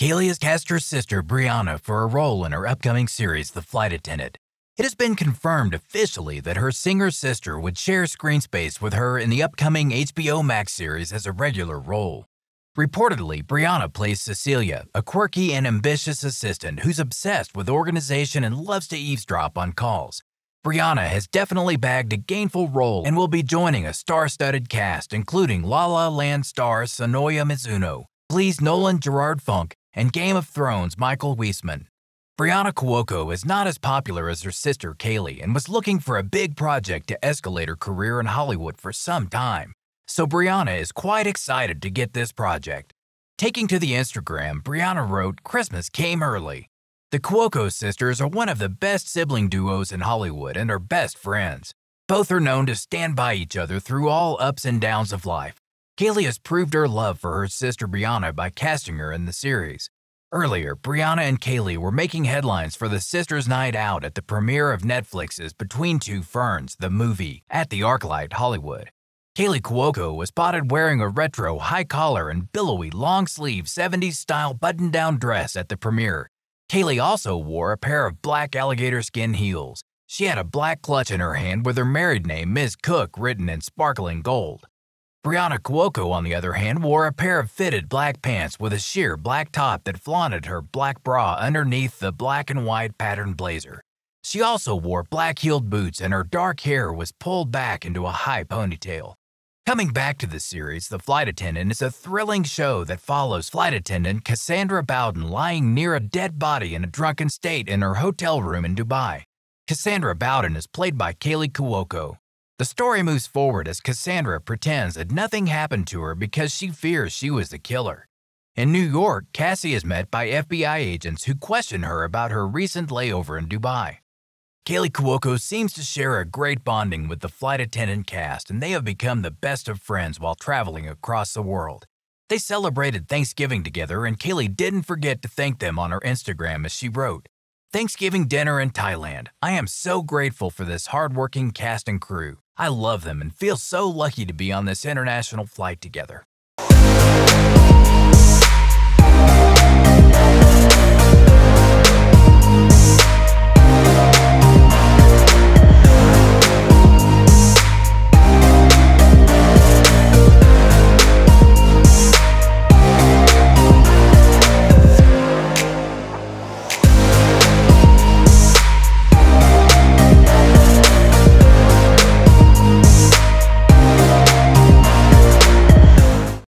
Kaylee has cast her sister, Brianna, for a role in her upcoming series, The Flight Attendant. It has been confirmed officially that her singer sister would share screen space with her in the upcoming HBO Max series as a regular role. Reportedly, Brianna plays Cecilia, a quirky and ambitious assistant who's obsessed with organization and loves to eavesdrop on calls. Brianna has definitely bagged a gainful role and will be joining a star-studded cast including La La Land star Sonoya Mizuno, Please Nolan Gerard Funk, and Game of Thrones' Michael Weisman. Brianna Cuoco is not as popular as her sister Kaylee and was looking for a big project to escalate her career in Hollywood for some time, so Brianna is quite excited to get this project. Taking to the Instagram, Brianna wrote, Christmas came early. The Cuoco sisters are one of the best sibling duos in Hollywood and are best friends. Both are known to stand by each other through all ups and downs of life, Kaylee has proved her love for her sister Brianna by casting her in the series. Earlier, Brianna and Kaylee were making headlines for the sisters' night out at the premiere of Netflix's Between Two Ferns, the movie, at the Arclight, Hollywood. Kaylee Cuoco was spotted wearing a retro high collar and billowy long sleeve 70s style button down dress at the premiere. Kaylee also wore a pair of black alligator skin heels. She had a black clutch in her hand with her married name, Ms. Cook, written in sparkling gold. Brianna Cuoco, on the other hand, wore a pair of fitted black pants with a sheer black top that flaunted her black bra underneath the black and white patterned blazer. She also wore black heeled boots and her dark hair was pulled back into a high ponytail. Coming back to the series, The Flight Attendant is a thrilling show that follows flight attendant Cassandra Bowden lying near a dead body in a drunken state in her hotel room in Dubai. Cassandra Bowden is played by Kaylee Cuoco, the story moves forward as Cassandra pretends that nothing happened to her because she fears she was the killer. In New York, Cassie is met by FBI agents who question her about her recent layover in Dubai. Kaylee Cuoco seems to share a great bonding with the flight attendant cast, and they have become the best of friends while traveling across the world. They celebrated Thanksgiving together, and Kaylee didn't forget to thank them on her Instagram as she wrote, Thanksgiving dinner in Thailand. I am so grateful for this hardworking cast and crew. I love them and feel so lucky to be on this international flight together.